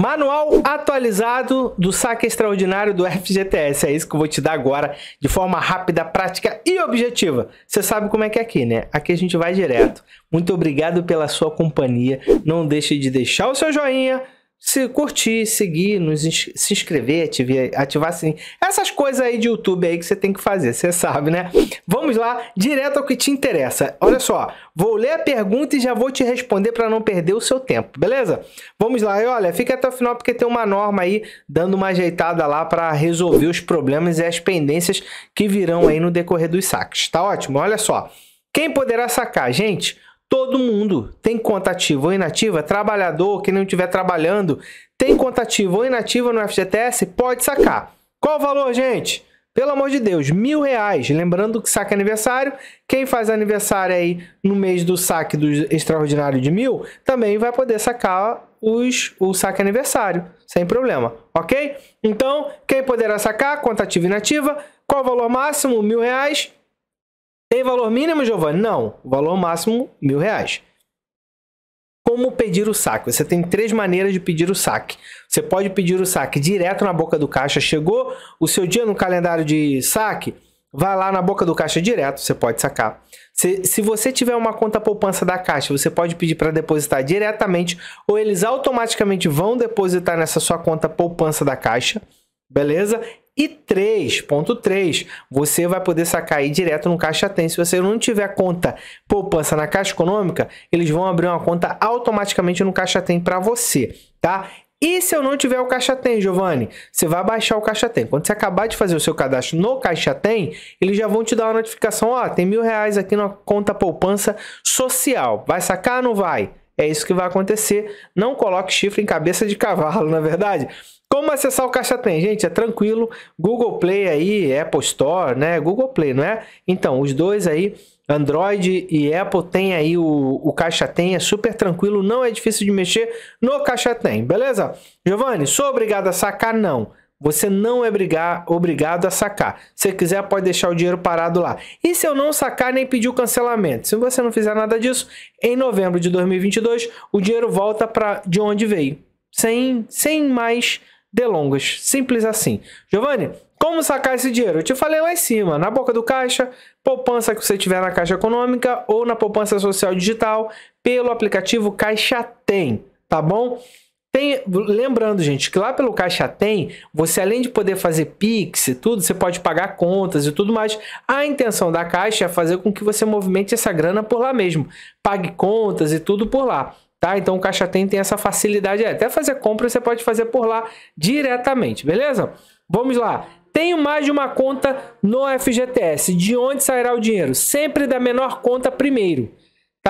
Manual atualizado do saque extraordinário do FGTS. É isso que eu vou te dar agora, de forma rápida, prática e objetiva. Você sabe como é que é aqui, né? Aqui a gente vai direto. Muito obrigado pela sua companhia. Não deixe de deixar o seu joinha se curtir, seguir, nos se inscrever, ativar, ativar assim, essas coisas aí de YouTube aí que você tem que fazer, você sabe, né? Vamos lá, direto ao que te interessa. Olha só, vou ler a pergunta e já vou te responder para não perder o seu tempo, beleza? Vamos lá, e olha, fica até o final porque tem uma norma aí dando uma ajeitada lá para resolver os problemas e as pendências que virão aí no decorrer dos saques. Tá ótimo? Olha só. Quem poderá sacar, gente? Todo mundo tem conta ativa ou inativa, trabalhador, quem não estiver trabalhando, tem conta ativa ou inativa no FGTS, pode sacar. Qual o valor, gente? Pelo amor de Deus, mil reais. Lembrando que saque é aniversário, quem faz aniversário aí no mês do saque do extraordinário de mil, também vai poder sacar os, o saque aniversário, sem problema, ok? Então, quem poderá sacar, conta ativa e inativa, qual o valor máximo? Mil reais. Tem valor mínimo, Giovanni? Não. O valor máximo, mil reais. Como pedir o saque? Você tem três maneiras de pedir o saque. Você pode pedir o saque direto na boca do caixa. Chegou o seu dia no calendário de saque? Vai lá na boca do caixa direto, você pode sacar. Se, se você tiver uma conta poupança da caixa, você pode pedir para depositar diretamente ou eles automaticamente vão depositar nessa sua conta poupança da caixa. Beleza? E 3.3, você vai poder sacar aí direto no Caixa Tem. Se você não tiver conta poupança na Caixa Econômica, eles vão abrir uma conta automaticamente no Caixa Tem para você, tá? E se eu não tiver o Caixa Tem, Giovanni? Você vai baixar o Caixa Tem. Quando você acabar de fazer o seu cadastro no Caixa Tem, eles já vão te dar uma notificação, ó, tem mil reais aqui na conta poupança social. Vai sacar ou não vai? É isso que vai acontecer. Não coloque chifre em cabeça de cavalo, na é verdade. Como acessar o Caixa Tem? Gente, é tranquilo. Google Play aí, Apple Store, né? Google Play, não é? Então, os dois aí, Android e Apple, tem aí o, o Caixa Tem. É super tranquilo, não é difícil de mexer no Caixa Tem, beleza? Giovanni, sou obrigado a sacar? Não. Você não é brigar, obrigado a sacar. Se quiser, pode deixar o dinheiro parado lá. E se eu não sacar nem pedir o cancelamento? Se você não fizer nada disso, em novembro de 2022, o dinheiro volta para de onde veio. Sem, sem mais delongas. Simples assim. Giovanni, como sacar esse dinheiro? Eu te falei lá em cima, na boca do caixa, poupança que você tiver na Caixa Econômica ou na poupança social digital, pelo aplicativo Caixa Tem, tá bom? Tem, lembrando, gente, que lá pelo Caixa Tem, você além de poder fazer Pix e tudo, você pode pagar contas e tudo mais. A intenção da Caixa é fazer com que você movimente essa grana por lá mesmo. Pague contas e tudo por lá. Tá? Então o Caixa Tem tem essa facilidade. É, até fazer compra você pode fazer por lá diretamente, beleza? Vamos lá. Tenho mais de uma conta no FGTS. De onde sairá o dinheiro? Sempre da menor conta primeiro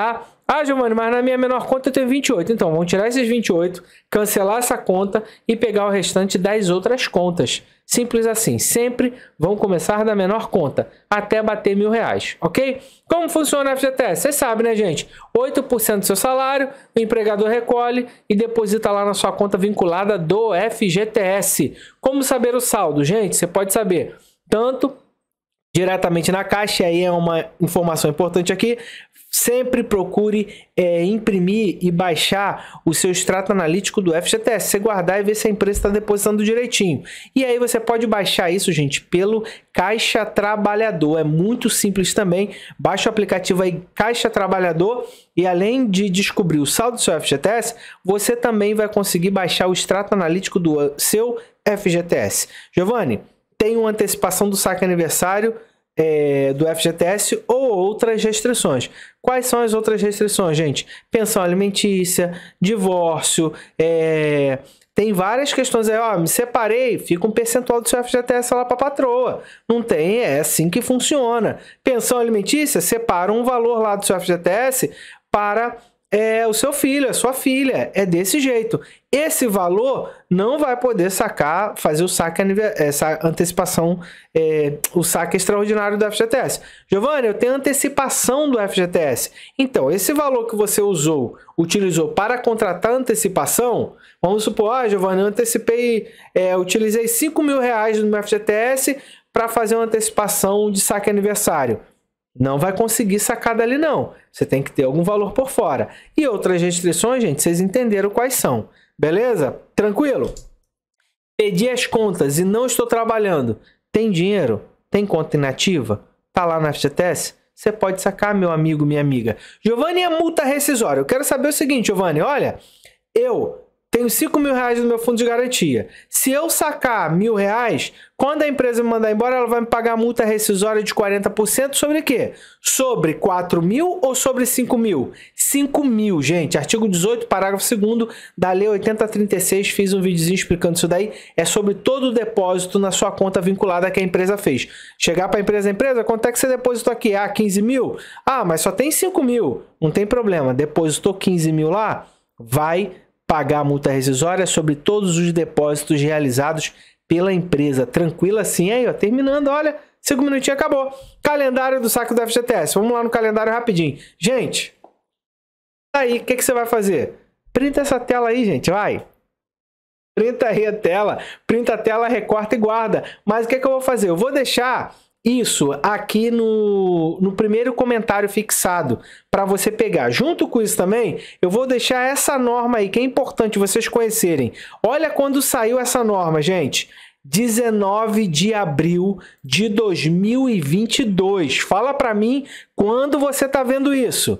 tá? Ah, Giovanni, mas na minha menor conta eu tenho 28. Então, vamos tirar esses 28, cancelar essa conta e pegar o restante das outras contas. Simples assim. Sempre vão começar da menor conta, até bater mil reais, ok? Como funciona a FGTS? Você sabe, né, gente? 8% do seu salário, o empregador recolhe e deposita lá na sua conta vinculada do FGTS. Como saber o saldo? Gente, você pode saber tanto diretamente na caixa, aí é uma informação importante aqui, Sempre procure é, imprimir e baixar o seu extrato analítico do FGTS. Você guardar e ver se a empresa está depositando direitinho. E aí você pode baixar isso, gente, pelo Caixa Trabalhador. É muito simples também. Baixa o aplicativo aí Caixa Trabalhador e além de descobrir o saldo do seu FGTS, você também vai conseguir baixar o extrato analítico do seu FGTS. Giovanni, tem uma antecipação do saque aniversário é, do FGTS ou outras restrições. Quais são as outras restrições, gente? Pensão alimentícia, divórcio, é, tem várias questões aí, ó, me separei, fica um percentual do seu FGTS lá para patroa. Não tem, é assim que funciona. Pensão alimentícia, separa um valor lá do seu FGTS para é o seu filho, é sua filha, é desse jeito. Esse valor não vai poder sacar, fazer o saque essa antecipação, é, o saque extraordinário do FGTS. Giovanni, eu tenho antecipação do FGTS. Então, esse valor que você usou, utilizou para contratar antecipação, vamos supor, ah, Giovanni, eu antecipei, é, utilizei 5 mil reais no meu FGTS para fazer uma antecipação de saque aniversário não vai conseguir sacar dali não. Você tem que ter algum valor por fora. E outras restrições, gente, vocês entenderam quais são. Beleza? Tranquilo? Pedi as contas e não estou trabalhando. Tem dinheiro? Tem conta inativa? Tá lá na FGTS? Você pode sacar, meu amigo, minha amiga. Giovanni, é multa rescisória. Eu quero saber o seguinte, Giovanni, olha, eu tenho 5 mil reais no meu fundo de garantia. Se eu sacar mil reais, quando a empresa me mandar embora, ela vai me pagar multa rescisória de 40% sobre quê? Sobre 4 mil ou sobre 5 mil? 5 mil, gente. Artigo 18, parágrafo 2 da Lei 8036. Fiz um videozinho explicando isso daí. É sobre todo o depósito na sua conta vinculada que a empresa fez. Chegar para a empresa, empresa, quanto é que você depositou aqui? Ah, 15 mil? Ah, mas só tem 5 mil. Não tem problema. Depositou 15 mil lá, vai pagar a multa rescisória sobre todos os depósitos realizados pela empresa. Tranquila assim aí, ó, terminando, olha, cinco minutinhos acabou. Calendário do saco do FGTS. Vamos lá no calendário rapidinho. Gente, aí, o que, que você vai fazer? Printa essa tela aí, gente, vai. Printa aí a tela, printa a tela, recorta e guarda. Mas o que, que eu vou fazer? Eu vou deixar isso aqui no, no primeiro comentário fixado para você pegar. Junto com isso também, eu vou deixar essa norma aí que é importante vocês conhecerem. Olha quando saiu essa norma, gente. 19 de abril de 2022. Fala para mim quando você tá vendo isso.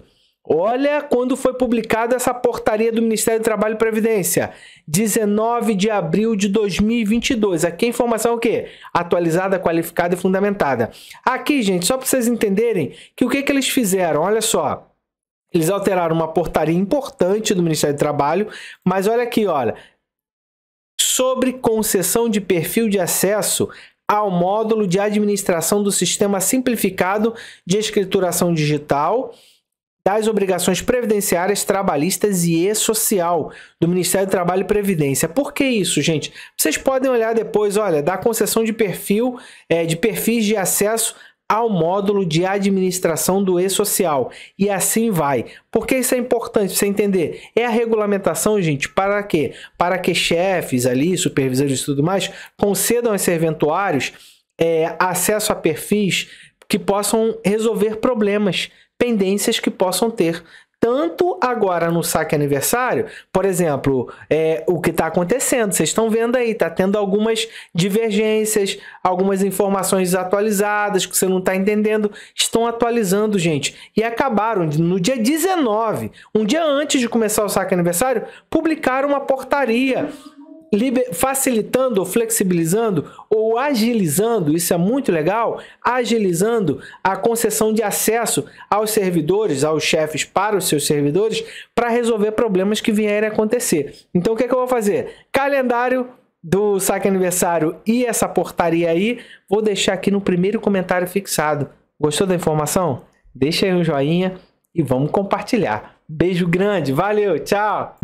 Olha quando foi publicada essa portaria do Ministério do Trabalho e Previdência, 19 de abril de 2022. Aqui a informação é o quê? Atualizada, qualificada e fundamentada. Aqui, gente, só para vocês entenderem que o que, que eles fizeram, olha só. Eles alteraram uma portaria importante do Ministério do Trabalho, mas olha aqui, olha. Sobre concessão de perfil de acesso ao módulo de administração do sistema simplificado de escrituração digital das obrigações previdenciárias, trabalhistas e e-social do Ministério do Trabalho e Previdência. Por que isso, gente? Vocês podem olhar depois, olha, da concessão de perfil, é, de perfis de acesso ao módulo de administração do e-social. E assim vai. Porque isso é importante você entender. É a regulamentação, gente, para quê? Para que chefes ali, supervisores e tudo mais, concedam aos serventuários é, acesso a perfis que possam resolver problemas pendências que possam ter. Tanto agora no saque aniversário, por exemplo, é, o que está acontecendo, vocês estão vendo aí, está tendo algumas divergências, algumas informações atualizadas que você não está entendendo, estão atualizando, gente. E acabaram, no dia 19, um dia antes de começar o saque aniversário, publicaram uma portaria facilitando, flexibilizando ou agilizando, isso é muito legal, agilizando a concessão de acesso aos servidores, aos chefes para os seus servidores, para resolver problemas que vierem a acontecer. Então o que, é que eu vou fazer? Calendário do saque aniversário e essa portaria aí, vou deixar aqui no primeiro comentário fixado. Gostou da informação? Deixa aí um joinha e vamos compartilhar. Beijo grande, valeu, tchau!